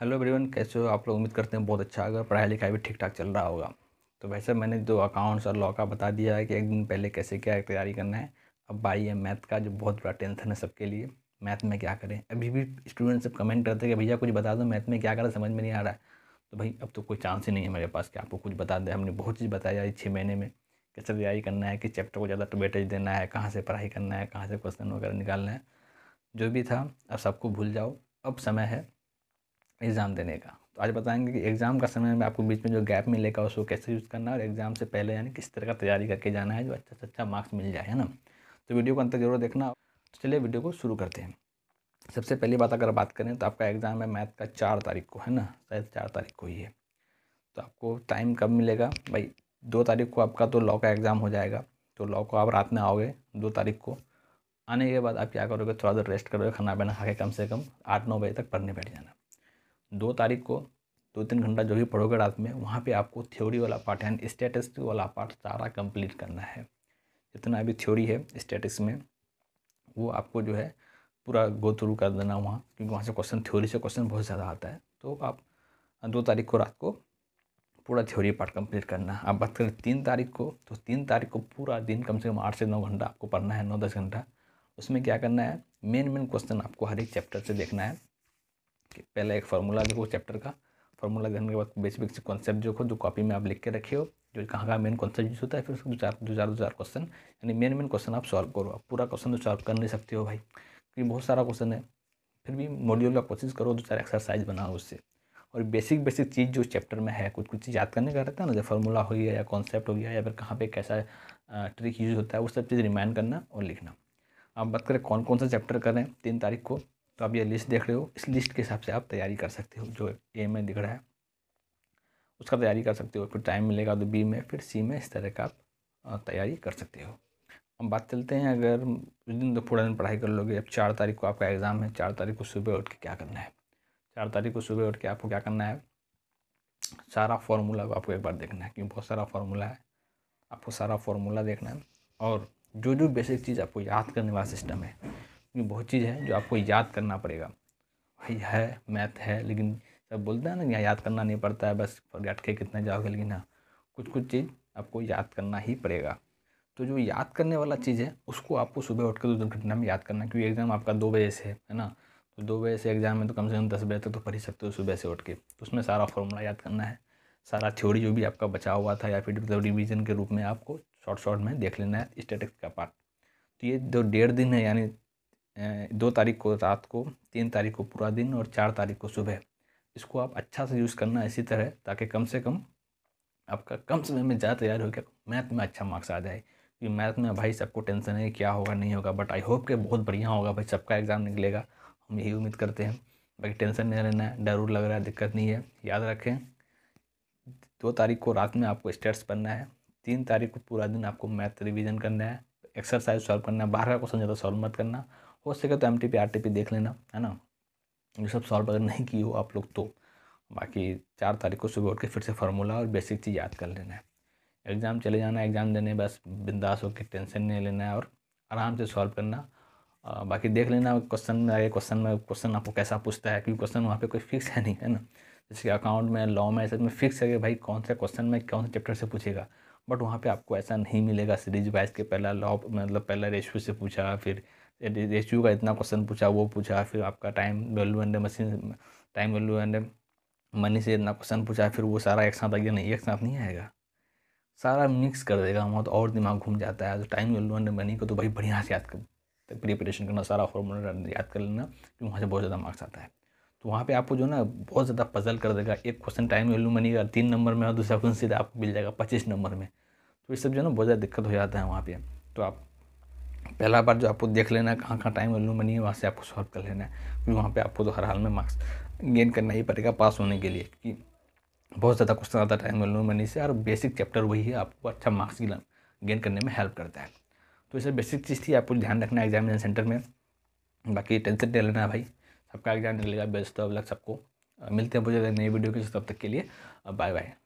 hello everyone कैसे हो आप लोग उम्मीद करते हैं बहुत अच्छा अगर पढ़ाई लिखाई भी ठीक ठाक चल रहा होगा तो वैसे मैंने जो अकाउंट्स और लॉ का बता दिया है कि एक दिन पहले कैसे क्या तैयारी करना है अब भाई है मैथ का जो बहुत बड़ा टेंशन है सबके लिए मैथ में क्या करें अभी भी स्टूडेंट्स सब कमेंट करते हैं कि भैया कुछ बता दो मैथ में क्या करें समझ में नहीं आ रहा है तो भाई अब तो कोई चांस ही नहीं है मेरे पास कि आपको कुछ बता दें हमने बहुत चीज़ बताया है छः महीने में कैसे तैयारी करना है किस चैप्टर को ज़्यादा टोबेटेज देना है कहाँ से पढ़ाई करना है कहाँ से क्वेश्चन वगैरह निकालना है जो भी था अब सबको भूल जाओ अब समय है एग्ज़ाम देने का तो आज बताएंगे कि एग्ज़ाम का समय में आपको बीच में जो गैप मिलेगा उसको कैसे यूज़ करना और एग्ज़ाम से पहले यानी किस तरह का तैयारी करके जाना है जो अच्छा से अच्छा मार्क्स मिल जाए है ना तो वीडियो को अंत तक जरूर देखना तो चलिए वीडियो को शुरू करते हैं सबसे पहली बात अगर बात करें तो आपका एग्ज़ाम है मैथ का चार तारीख को है ना शायद चार तारीख को ही है तो आपको टाइम कब मिलेगा भाई दो तारीख को आपका तो लॉ का एग्ज़ाम हो जाएगा तो लॉ को आप रात में आओगे दो तारीख को आने के बाद आप क्या करोगे थोड़ा देर रेस्ट करोगे खाना पीना खा के कम से कम आठ नौ बजे तक पढ़ने बैठ जाना दो तारीख को दो तीन घंटा जो भी पढ़ोगे रात में वहाँ पे आपको थ्योरी वाला पार्ट यानी स्टेटिस्टिक वाला पार्ट सारा कंप्लीट करना है जितना भी थ्योरी है स्टेटिक्स में वो आपको जो है पूरा गो थ्रू कर देना वहाँ क्योंकि वहाँ से क्वेश्चन थ्योरी से क्वेश्चन बहुत ज़्यादा आता है तो आप दो तारीख को रात को पूरा थ्योरी पार्ट कंप्लीट करना है आप बात करें तीन तारीख को तो तीन तारीख को पूरा दिन कम से कम आठ से नौ घंटा आपको पढ़ना है नौ दस घंटा उसमें क्या करना है मेन मेन क्वेश्चन आपको हर एक चैप्टर से देखना है पहले एक फार्मूला देखो चैप्टर का फार्मूला देखने के बाद बेसिक बेसिक कॉन्सेप्ट जो जो कॉपी में आप लिख के रखे हो जो कहाँ का मेन कॉन्सेप्ट यूज होता है फिर उसको दो चार दो चार दो चार क्वेश्चन यानी मेन मेन क्वेश्चन आप सॉल्व करो आप पूरा क्वेश्चन तो सॉल्व कर नहीं सकते हो भाई क्योंकि बहुत सारा क्वेश्चन है फिर भी मॉड्यूल का कोशिश करो दो चार एक्सरसाइज बनाओ उससे और बेसिक बेसिक चीज़ जो चैप्टर में है कुछ कुछ चीज़ याद करने का रहता है ना जैसे फार्मूला हो गया या कॉन्सेप्ट हो गया या फिर कहाँ पर कैसा ट्रिक यूज होता है वो सब चीज़ रिमाइंड करना और लिखना आप बात करें कौन कौन सा चैप्टर करें तीन तारीख को तो आप ये लिस्ट देख रहे हो इस लिस्ट के हिसाब से आप तैयारी कर सकते हो जो ए में दिख रहा है उसका तैयारी कर सकते हो फिर टाइम मिलेगा तो बी में फिर सी में इस तरह का आप तैयारी कर सकते हो हम बात चलते हैं अगर उस दिन तो पूरा दिन पढ़ाई कर लोगे अब चार तारीख को आपका एग्ज़ाम है चार तारीख को सुबह उठ के क्या करना है चार तारीख को सुबह उठ के आपको क्या करना है सारा फार्मूला को आपको एक बार देखना है क्योंकि बहुत सारा फार्मूला है आपको सारा फार्मूला देखना है और जो जो बेसिक चीज़ आपको याद करने वाला सिस्टम है बहुत चीज़ है जो आपको याद करना पड़ेगा भाई है मैथ है लेकिन सब बोलते हैं ना यहाँ याद करना नहीं पड़ता है बस बैठ के कितना जाओगे लेकिन हाँ कुछ कुछ चीज़ आपको याद करना ही पड़ेगा तो जो याद करने वाला चीज़ है उसको आपको सुबह उठ कर दुर्घटना में याद करना क्योंकि एग्ज़ाम आपका दो बजे से है ना तो दो बजे से एग्ज़ाम में तो कम से कम दस बजे तक तो पढ़ ही सकते हो सुबह से उठ के तो उसमें सारा फॉर्मूला याद करना है सारा थ्योरी जो भी आपका बचा हुआ था या फिर मतलब तो रिविज़न के रूप में आपको शॉर्ट शॉर्ट में देख लेना है स्टेटिक्स का पार्ट तो ये जो डेढ़ दिन है यानी दो तारीख को रात को तीन तारीख को पूरा दिन और चार तारीख को सुबह इसको आप अच्छा से यूज़ करना इसी तरह ताकि कम से कम आपका कम समय में ज़्यादा तैयार होकर मैथ में अच्छा मार्क्स आ जाए क्योंकि मैथ में भाई सबको टेंशन है क्या होगा नहीं होगा बट आई होप के बहुत बढ़िया होगा भाई सबका एग्ज़ाम निकलेगा हम यही उम्मीद करते हैं बाकी टेंशन नहीं लेना है डर लग रहा है दिक्कत नहीं है याद रखें दो तारीख को रात में आपको स्टेट्स बनना है तीन तारीख को पूरा दिन आपको मैथ रिवीजन करना है एक्सरसाइज सॉल्व करना है बारह क्वेश्चन ज़्यादा सॉल्व मत करना हो सके तो एम टी देख लेना है ना ये सब सॉल्व अगर नहीं की हो आप लोग तो बाकी चार तारीख को सुबह उठ के फिर से फार्मूला और बेसिक चीज़ याद कर लेना है एग्ज़ाम चले जाना एग्ज़ाम देने बस बिंदास होकर टेंशन नहीं लेना है और आराम से सॉल्व करना आ, बाकी देख लेना क्वेश्चन में आगे क्वेश्चन में क्वेश्चन आपको कैसा पूछता है क्योंकि क्वेश्चन वहाँ पे कोई फिक्स है नहीं है ना जैसे अकाउंट में लॉ में सब में फिक्स है कि भाई कौन सा क्वेश्चन में कौन से चैप्टर से पूछेगा बट वहाँ पे आपको ऐसा नहीं मिलेगा सीरीज वाइज के पहला लॉ मतलब पहला रेशियो से पूछा फिर रेशियो का इतना क्वेश्चन पूछा वो पूछा फिर आपका time value and machine time value and money से इतना क्वेश्चन पूछा फिर वो सारा एक साथ आएगा नहीं एक साथ नहीं आएगा सारा मिक्स कर देगा वहाँ तो और दिमाग घूम जाता है तो टाइम वैल्यू एंड मनी को तो भाई बढ़िया से याद कर प्रिपरेशन करना सारा फॉर्मूला याद कर लेना कि वहाँ से बहुत ज़्यादा मार्क्स आता है वहाँ पे आपको जो ना बहुत ज़्यादा पजल कर देगा एक क्वेश्चन टाइम वैल्यू बनेगा तीन नंबर में और दूसरा क्वेश्चन सीधा आपको मिल जाएगा पच्चीस नंबर में तो ये सब जो है ना बहुत ज़्यादा दिक्कत हो जाता है वहाँ पर तो आप पहला बार जो आपको देख लेना है कहाँ कहाँ टाइम वैल्यू बनी है वहाँ से आपको सॉल्व कर लेना है क्योंकि वहाँ पर आपको तो हर हाल में मार्क्स गेन करना ही पड़ेगा पास होने के लिए क्योंकि बहुत ज़्यादा क्वेश्चन आता है टाइम वैल्यू मनी से और बेसिक चैप्टर वही है आपको अच्छा मार्क्स गेन करने में हेल्प करता है तो ये सब बेसिक चीज़ थी आपको ध्यान रखना है एग्जामिनेशन सेंटर में बाकी टेंशन ले लेना भाई आपका एग्जाम निकलेगा बेस्ट ऑफ लक सबको मिलते हैं मुझे नई वीडियो के तब तक के लिए बाय बाय